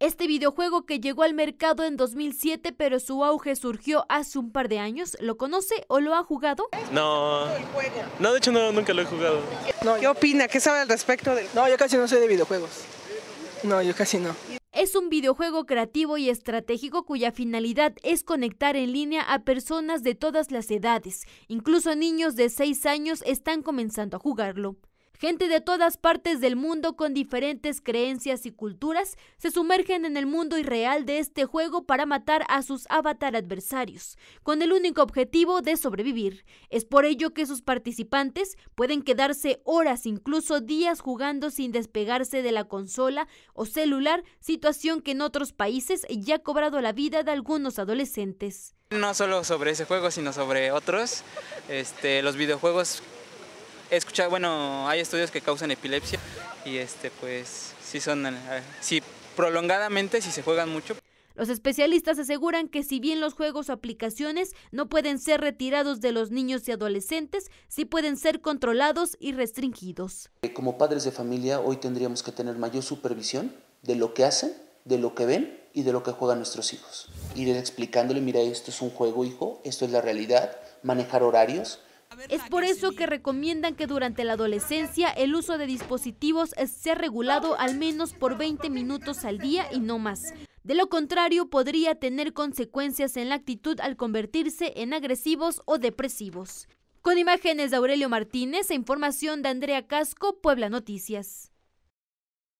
Este videojuego que llegó al mercado en 2007 pero su auge surgió hace un par de años, ¿lo conoce o lo ha jugado? No, no de hecho no, nunca lo he jugado. No, ¿Qué opina? ¿Qué sabe al respecto? Del... No, yo casi no soy de videojuegos. No, yo casi no. Es un videojuego creativo y estratégico cuya finalidad es conectar en línea a personas de todas las edades. Incluso niños de 6 años están comenzando a jugarlo. Gente de todas partes del mundo con diferentes creencias y culturas se sumergen en el mundo irreal de este juego para matar a sus avatar adversarios, con el único objetivo de sobrevivir. Es por ello que sus participantes pueden quedarse horas, incluso días jugando sin despegarse de la consola o celular, situación que en otros países ya ha cobrado la vida de algunos adolescentes. No solo sobre ese juego, sino sobre otros. Este, los videojuegos he bueno, hay estudios que causan epilepsia y este pues si son eh, si prolongadamente si se juegan mucho. Los especialistas aseguran que si bien los juegos o aplicaciones no pueden ser retirados de los niños y adolescentes, sí pueden ser controlados y restringidos. Eh, como padres de familia hoy tendríamos que tener mayor supervisión de lo que hacen, de lo que ven y de lo que juegan nuestros hijos. Ir explicándole, mira, esto es un juego, hijo, esto es la realidad, manejar horarios, es por eso que recomiendan que durante la adolescencia el uso de dispositivos sea regulado al menos por 20 minutos al día y no más. De lo contrario, podría tener consecuencias en la actitud al convertirse en agresivos o depresivos. Con imágenes de Aurelio Martínez e información de Andrea Casco, Puebla Noticias.